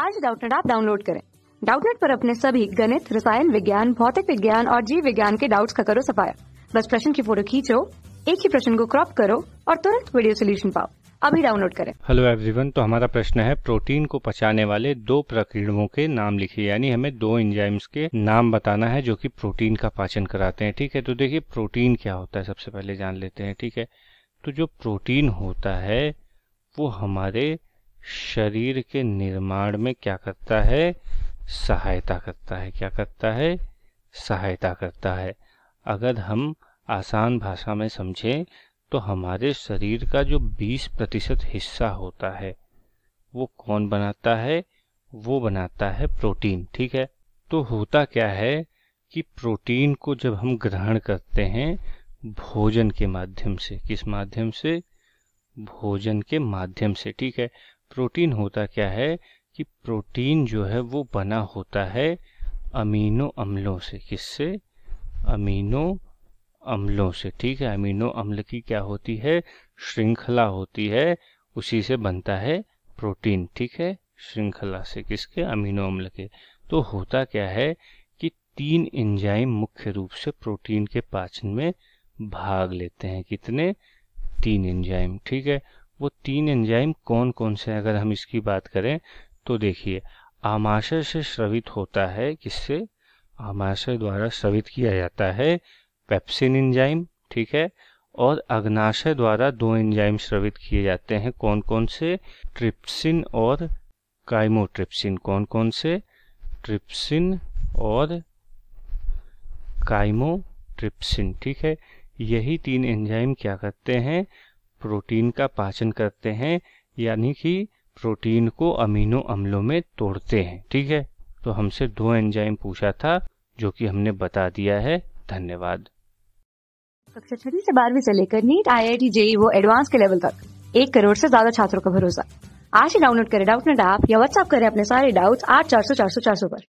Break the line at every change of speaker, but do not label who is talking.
आज डाउटनेट आप डाउनलोड करें डाउटनेट पर अपने सभी गणित रसायन विज्ञान भौतिक विज्ञान और जीव विज्ञान के डाउट्स का करो सफाया बस प्रश्न की फोटो खींचो एक ही प्रश्न को क्रॉप करो और तुरंत वीडियो सोल्यूशन पाओ अभी डाउनलोड करें
हेलो एवरीवन तो हमारा प्रश्न है प्रोटीन को पचाने वाले दो प्रक्रियाओं के नाम लिखिए यानी हमें दो एंजाइम्स के नाम बताना है जो कि प्रोटीन का पाचन कराते हैं ठीक है तो देखिए प्रोटीन क्या होता है सबसे पहले जान लेते हैं ठीक है तो जो प्रोटीन होता है वो हमारे शरीर के निर्माण में क्या करता है सहायता करता है क्या करता है सहायता करता है अगर हम आसान भाषा में समझें तो हमारे शरीर का जो 20 प्रतिशत हिस्सा होता है वो कौन बनाता है वो बनाता है प्रोटीन ठीक है तो होता क्या है कि प्रोटीन को जब हम ग्रहण करते हैं भोजन के माध्यम से किस माध्यम से भोजन के माध्यम से ठीक है प्रोटीन होता क्या है कि प्रोटीन जो है वो बना होता है अमीनो अम्लों से किससे अमीनो अम्लों से ठीक है अमीनो अम्ल की क्या होती है श्रृंखला होती है उसी से बनता है प्रोटीन ठीक है श्रृंखला से किसके अमीनो अम्ल के तो होता क्या है कि तीन एंजाइम मुख्य रूप से प्रोटीन के पाचन में भाग लेते हैं कितने तीन एंजाइम ठीक है वो तीन एंजाइम कौन कौन से हैं अगर हम इसकी बात करें तो देखिए आमाशय से श्रवित होता है किससे आमाशय द्वारा श्रवित किया जाता है पेप्सिन एंजाइम ठीक है और अग्नाशय द्वारा दो एंजाइम श्रवित किए जाते हैं कौन कौन से ट्रिप्सिन और काइमोट्रिप्सिन कौन कौन से ट्रिप्सिन और काइमोट्रिप्सिन ठीक है यही तीन एंजाइम क्या करते हैं प्रोटीन का पाचन करते हैं यानी कि प्रोटीन को अमीनो अम्लों में तोड़ते हैं ठीक है तो हमसे दो एंजाइम पूछा था जो कि हमने बता दिया है धन्यवाद
कक्षा छठी से बारहवीं से लेकर NEET I I T JEE वो एडवांस के लेवल तक एक करोड़ से ज्यादा छात्रों का भरोसा आज ही डाउनलोड करें डाउट नेट ऐप या व्हाट्सअप करें अपने सारे डाउट्स आठ चार सौ चार सौ चार सौ पर